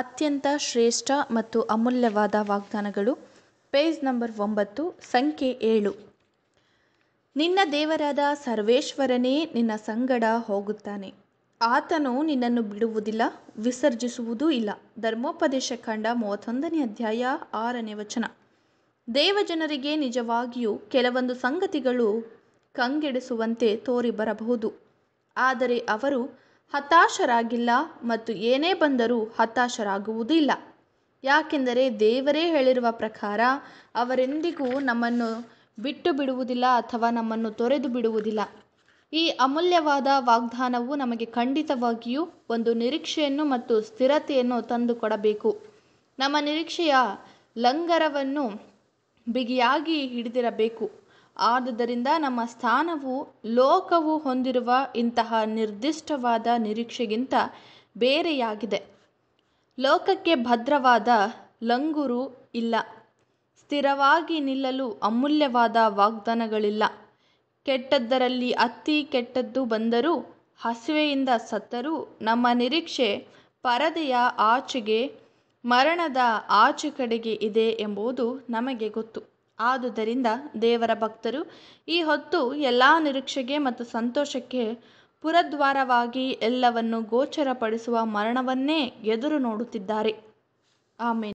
ಅತ್ಯಂತ ಶ್ರೇಷ್ಠ ಮತ್ತು ಅಮೂಲ್ಯವಾದ ವಾಗ್ದಾನಗಳು ಪೇಜ್ ನಂಬರ್ ಒಂಬತ್ತು ಸಂಖ್ಯೆ ಏಳು ನಿನ್ನ ದೇವರಾದ ಸರ್ವೇಶ್ವರನೇ ನಿನ್ನ ಸಂಗಡ ಹೋಗುತ್ತಾನೆ ಆತನು ನಿನ್ನನ್ನು ಬಿಡುವುದಿಲ್ಲ ವಿಸರ್ಜಿಸುವುದೂ ಇಲ್ಲ ಧರ್ಮೋಪದೇಶ ಕಂಡ ಮೂವತ್ತೊಂದನೇ ಅಧ್ಯಾಯ ಆರನೇ ವಚನ ದೇವಜನರಿಗೆ ನಿಜವಾಗಿಯೂ ಕೆಲವೊಂದು ಸಂಗತಿಗಳು ಕಂಗೆಡಿಸುವಂತೆ ತೋರಿ ಬರಬಹುದು ಆದರೆ ಅವರು ಹತಾಶರಾಗಿಲ್ಲ ಮತ್ತು ಏನೇ ಬಂದರೂ ಹತಾಶರಾಗುವುದಿಲ್ಲ ಯಾಕೆಂದರೆ ದೇವರೇ ಹೇಳಿರುವ ಪ್ರಕಾರ ಅವರೆಂದಿಗೂ ನಮ್ಮನ್ನು ಬಿಟ್ಟು ಬಿಡುವುದಿಲ್ಲ ಅಥವಾ ನಮ್ಮನ್ನು ತೊರೆದು ಬಿಡುವುದಿಲ್ಲ ಈ ಅಮೂಲ್ಯವಾದ ವಾಗ್ದಾನವು ನಮಗೆ ಖಂಡಿತವಾಗಿಯೂ ಒಂದು ನಿರೀಕ್ಷೆಯನ್ನು ಮತ್ತು ಸ್ಥಿರತೆಯನ್ನು ತಂದುಕೊಡಬೇಕು ನಮ್ಮ ನಿರೀಕ್ಷೆಯ ಲಂಗರವನ್ನು ಬಿಗಿಯಾಗಿ ಹಿಡಿದಿರಬೇಕು ಆದುದರಿಂದ ನಮ್ಮ ಸ್ಥಾನವು ಲೋಕವು ಹೊಂದಿರುವ ಇಂತಹ ನಿರ್ದಿಷ್ಟವಾದ ನಿರೀಕ್ಷೆಗಿಂತ ಬೇರೆಯಾಗಿದೆ ಲೋಕಕ್ಕೆ ಭದ್ರವಾದ ಲಂಗುರು ಇಲ್ಲ ಸ್ಥಿರವಾಗಿ ನಿಲ್ಲಲು ಅಮೂಲ್ಯವಾದ ವಾಗ್ದಾನಗಳಿಲ್ಲ ಕೆಟ್ಟದ್ದರಲ್ಲಿ ಅತಿ ಕೆಟ್ಟದ್ದು ಬಂದರೂ ಹಸಿವೆಯಿಂದ ಸತ್ತರೂ ನಮ್ಮ ನಿರೀಕ್ಷೆ ಪರದೆಯ ಆಚೆಗೆ ಮರಣದ ಆಚೆ ಕಡೆಗೆ ಇದೆ ಎಂಬುದು ನಮಗೆ ಗೊತ್ತು ಆದುದರಿಂದ ದೇವರ ಭಕ್ತರು ಈ ಹೊತ್ತು ಎಲ್ಲ ನಿರೀಕ್ಷೆಗೆ ಮತ್ತು ಸಂತೋಷಕ್ಕೆ ಪುರದ್ವಾರವಾಗಿ ಎಲ್ಲವನ್ನು ಗೋಚರಪಡಿಸುವ ಮರಣವನ್ನೇ ಎದುರು ನೋಡುತ್ತಿದ್ದಾರೆ ಆಮೇಲೆ